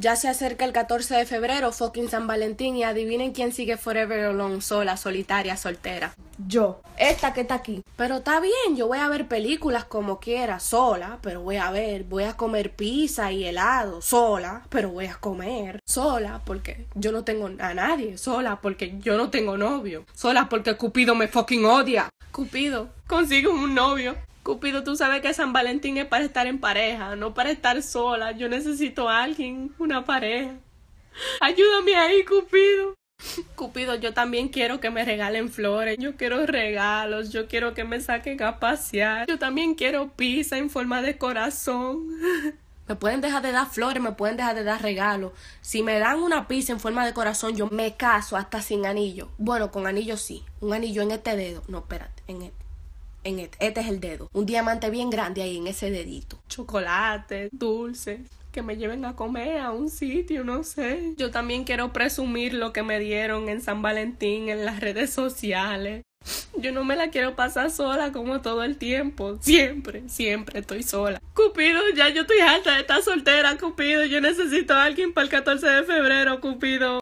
Ya se acerca el 14 de febrero, fucking San Valentín, y adivinen quién sigue Forever Alone, sola, solitaria, soltera. Yo, esta que está aquí. Pero está bien, yo voy a ver películas como quiera, sola, pero voy a ver, voy a comer pizza y helado, sola, pero voy a comer, sola, porque yo no tengo a nadie, sola, porque yo no tengo novio, sola, porque Cupido me fucking odia. Cupido, consigo un novio. Cupido, tú sabes que San Valentín es para estar en pareja, no para estar sola. Yo necesito a alguien, una pareja. Ayúdame ahí, Cupido. Cupido, yo también quiero que me regalen flores, yo quiero regalos, yo quiero que me saquen a pasear, yo también quiero pizza en forma de corazón. Me pueden dejar de dar flores, me pueden dejar de dar regalos. Si me dan una pizza en forma de corazón, yo me caso hasta sin anillo. Bueno, con anillo sí. Un anillo en este dedo. No, espérate, en este. En este, este es el dedo. Un diamante bien grande ahí en ese dedito. Chocolate, dulce que me lleven a comer a un sitio, no sé. Yo también quiero presumir lo que me dieron en San Valentín en las redes sociales. Yo no me la quiero pasar sola como todo el tiempo. Siempre, siempre estoy sola. Cupido, ya yo estoy alta de estar soltera, Cupido. Yo necesito a alguien para el 14 de febrero, Cupido.